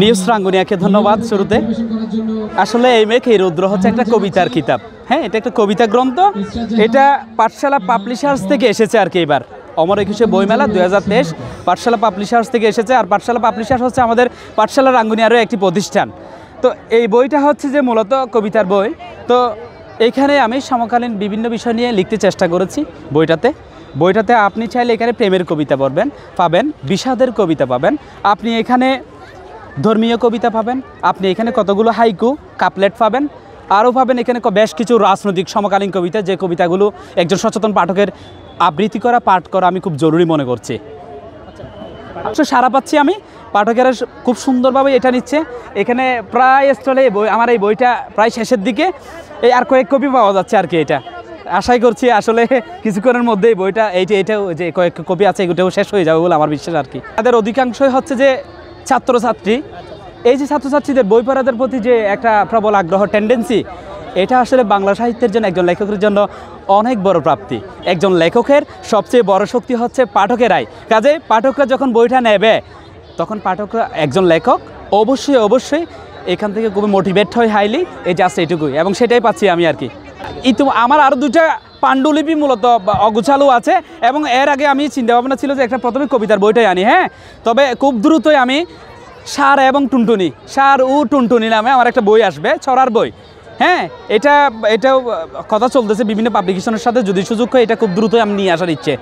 news রাঙ্গুনিয়াকে ধন্যবাদ শুরুতে আসলে এই এই রুদ্র হচ্ছে একটা কবিতার কিতাব হ্যাঁ এটা একটা কবিতা গ্রন্থ এটা পাঠশালা পাবলিশার্স থেকে এসেছে আর কি এবার অমর একুশে বইমেলা দুই হাজার তেইশ পাঠশালা পাবলিশার্স থেকে এসেছে আর পাঠশালা পাবলিশার্স হচ্ছে আমাদের পাঠশালা রাঙ্গুনিয়ারও একটি প্রতিষ্ঠান তো এই বইটা হচ্ছে যে মূলত কবিতার বই তো এখানে আমি সমকালীন বিভিন্ন বিষয় নিয়ে লিখতে চেষ্টা করেছি বইটাতে বইটাতে আপনি চাইলে এখানে প্রেমের কবিতা পড়বেন পাবেন বিষাদের কবিতা পাবেন আপনি এখানে ধর্মীয় কবিতা পাবেন আপনি এখানে কতগুলো হাইকু কাপলেট পাবেন আরও পাবেন এখানে বেশ কিছু রাজনৈতিক সমকালীন কবিতা যে কবিতাগুলো একজন সচেতন পাঠকের আবৃত্তি করা পাঠ করা আমি খুব জরুরি মনে করছি সারা পাচ্ছি আমি পাঠকেরা খুব সুন্দরভাবে এটা নিচ্ছে এখানে প্রায় স্থলে বই আমার এই বইটা প্রায় শেষের দিকে এই আর কয়েক কপি পাওয়া যাচ্ছে আর কি এটা আশাই করছি আসলে কিছুক্ষণের মধ্যেই বইটা এইটা এটাও যে কয়েক কপি আছে এগুলোটাও শেষ হয়ে যাবে বলে আমার বিশ্বাস আর কি তাদের অধিকাংশই হচ্ছে যে ছাত্রছাত্রী এই যে ছাত্রছাত্রীদের বই পড়াদের প্রতি যে একটা প্রবল আগ্রহ টেন্ডেন্সি এটা আসলে বাংলা সাহিত্যের জন্য একজন লেখকের জন্য অনেক বড় প্রাপ্তি একজন লেখকের সবচেয়ে বড় শক্তি হচ্ছে পাঠকেরাই কাজে পাঠকরা যখন বইটা নেবে তখন পাঠকরা একজন লেখক অবশ্যই অবশ্যই এখান থেকে খুবই মোটিভেট হয় হাইলি এই জাস্ট এটুকুই এবং সেটাই পাচ্ছি আমি আর কি ইতো আমার আরও দুটা পাণ্ডুলিপি মূলত অগুছালো আছে এবং এর আগে আমি চিন্তা ভাবনা ছিল যে একটা প্রথমে কবিতার বইটাই আনি হ্যাঁ তবে খুব দ্রুতই আমি সার এবং টুনটুনি সার উ টুনটুনি নামে আমার একটা বই আসবে ছড়ার বই হ্যাঁ এটা এটাও কথা চলতেছে বিভিন্ন পাবলিকেশনের সাথে যদি সুযোগ হয় এটা খুব দ্রুতই আমি নিয়ে আসার ইচ্ছে